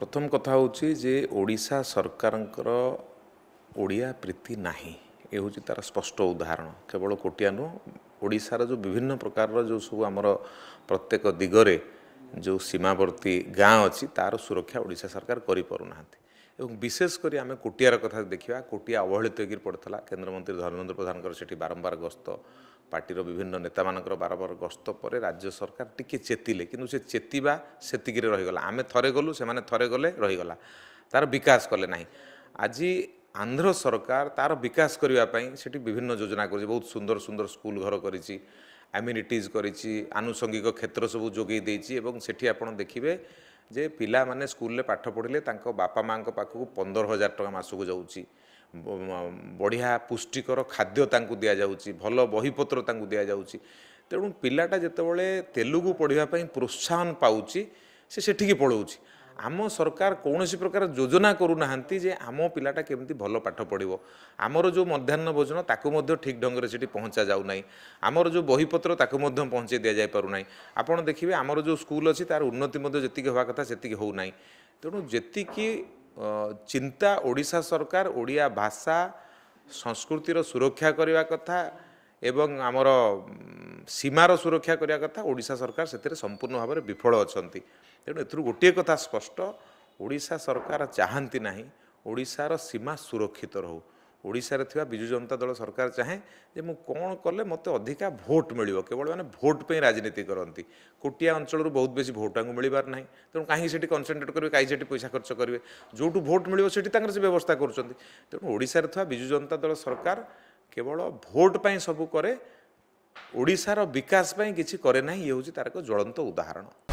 ପ୍ରଥମ କଥା ହେଉଛି ଯେ ଓଡ଼ିଶା ସରକାରଙ୍କର ଓଡ଼ିଆ ପ୍ରୀତି ନାହିଁ ଏ ହେଉଛି ତା'ର ସ୍ପଷ୍ଟ ଉଦାହରଣ କେବଳ କୋଟିଆ ନୁହଁ ଓଡ଼ିଶାର ଯେଉଁ ବିଭିନ୍ନ ପ୍ରକାରର ଯେଉଁ ସବୁ ଆମର ପ୍ରତ୍ୟେକ ଦିଗରେ ଯେଉଁ ସୀମାବର୍ତ୍ତୀ ଗାଁ ଅଛି ତା'ର ସୁରକ୍ଷା ଓଡ଼ିଶା ସରକାର କରିପାରୁନାହାନ୍ତି ଏବଂ ବିଶେଷ କରି ଆମେ କୋଟିଆର କଥା ଦେଖିବା କୋଟିଆ ଅବହେଳିତ ହେଇକିରି ପଡ଼ିଥିଲା କେନ୍ଦ୍ରମନ୍ତ୍ରୀ ଧର୍ମେନ୍ଦ୍ର ପ୍ରଧାନଙ୍କର ସେଠି ବାରମ୍ବାର ଗସ୍ତ ପାର୍ଟିର ବିଭିନ୍ନ ନେତାମାନଙ୍କର ବାରମ୍ବାର ଗସ୍ତ ପରେ ରାଜ୍ୟ ସରକାର ଟିକେ ଚେତିଲେ କିନ୍ତୁ ସେ ଚେତିବା ସେତିକିରେ ରହିଗଲା ଆମେ ଥରେ ଗଲୁ ସେମାନେ ଥରେ ଗଲେ ରହିଗଲା ତା'ର ବିକାଶ କଲେ ନାହିଁ ଆଜି ଆନ୍ଧ୍ର ସରକାର ତା'ର ବିକାଶ କରିବା ପାଇଁ ସେଠି ବିଭିନ୍ନ ଯୋଜନା କରୁଛି ବହୁତ ସୁନ୍ଦର ସୁନ୍ଦର ସ୍କୁଲ ଘର କରିଛି ଆମିନିଟିଜ୍ କରିଛି ଆନୁଷଙ୍ଗିକ କ୍ଷେତ୍ର ସବୁ ଯୋଗାଇ ଦେଇଛି ଏବଂ ସେଠି ଆପଣ ଦେଖିବେ ଯେ ପିଲାମାନେ ସ୍କୁଲରେ ପାଠ ପଢ଼ିଲେ ତାଙ୍କ ବାପା ମାଆଙ୍କ ପାଖକୁ ପନ୍ଦର ହଜାର ଟଙ୍କା ମାସକୁ ଯାଉଛି ବଢ଼ିଆ ପୁଷ୍ଟିକର ଖାଦ୍ୟ ତାଙ୍କୁ ଦିଆଯାଉଛି ଭଲ ବହିପତ୍ର ତାଙ୍କୁ ଦିଆଯାଉଛି ତେଣୁ ପିଲାଟା ଯେତେବେଳେ ତେଲୁଗୁ ପଢ଼ିବା ପାଇଁ ପ୍ରୋତ୍ସାହନ ପାଉଛି ସେ ସେଠିକି ପଳାଉଛି ଆମ ସରକାର କୌଣସି ପ୍ରକାର ଯୋଜନା କରୁନାହାନ୍ତି ଯେ ଆମ ପିଲାଟା କେମିତି ଭଲ ପାଠ ପଢ଼ିବ ଆମର ଯେଉଁ ମଧ୍ୟାହ୍ନ ଭୋଜନ ତାକୁ ମଧ୍ୟ ଠିକ୍ ଢଙ୍ଗରେ ସେଠି ପହଞ୍ଚା ଯାଉନାହିଁ ଆମର ଯେଉଁ ବହିପତ୍ର ତାକୁ ମଧ୍ୟ ପହଞ୍ଚାଇ ଦିଆଯାଇପାରୁନାହିଁ ଆପଣ ଦେଖିବେ ଆମର ଯେଉଁ ସ୍କୁଲ ଅଛି ତା'ର ଉନ୍ନତି ମଧ୍ୟ ଯେତିକି ହେବା କଥା ସେତିକି ହେଉନାହିଁ ତେଣୁ ଯେତିକି ଚିନ୍ତା ଓଡ଼ିଶା ସରକାର ଓଡ଼ିଆ ଭାଷା ସଂସ୍କୃତିର ସୁରକ୍ଷା କରିବା କଥା ଏବଂ ଆମର ସୀମାର ସୁରକ୍ଷା କରିବା କଥା ଓଡ଼ିଶା ସରକାର ସେଥିରେ ସମ୍ପୂର୍ଣ୍ଣ ଭାବରେ ବିଫଳ ଅଛନ୍ତି ତେଣୁ ଏଥିରୁ ଗୋଟିଏ କଥା ସ୍ପଷ୍ଟ ଓଡ଼ିଶା ସରକାର ଚାହାନ୍ତି ନାହିଁ ଓଡ଼ିଶାର ସୀମା ସୁରକ୍ଷିତ ରହୁ ଓଡ଼ିଶାରେ ଥିବା ବିଜୁ ଜନତା ଦଳ ସରକାର ଚାହେଁ ଯେ ମୁଁ କ'ଣ କଲେ ମୋତେ ଅଧିକା ଭୋଟ୍ ମିଳିବ କେବଳ ମାନେ ଭୋଟ୍ ପାଇଁ ରାଜନୀତି କରନ୍ତି କୋଟିଆ ଅଞ୍ଚଳରୁ ବହୁତ ବେଶୀ ଭୋଟ୍ ତାଙ୍କୁ ମିଳିବାର ନାହିଁ ତେଣୁ କାହିଁକି ସେଠି କନସେନ୍ଟ୍ରେଟ୍ କରିବେ କାହିଁକି ସେଠି ପଇସା ଖର୍ଚ୍ଚ କରିବେ ଯେଉଁଠୁ ଭୋଟ୍ ମିଳିବ ସେଠି ତାଙ୍କର ସେ ବ୍ୟବସ୍ଥା କରୁଛନ୍ତି ତେଣୁ ଓଡ଼ିଶାରେ ଥିବା ବିଜୁ ଜନତା ଦଳ ସରକାର କେବଳ ଭୋଟ୍ ପାଇଁ ସବୁ କରେ ଓଡ଼ିଶାର ବିକାଶ ପାଇଁ କିଛି କରେ ନାହିଁ ଇଏ ହେଉଛି ତା'ର ଏକ ଜ୍ୱଳନ୍ତ ଉଦାହରଣ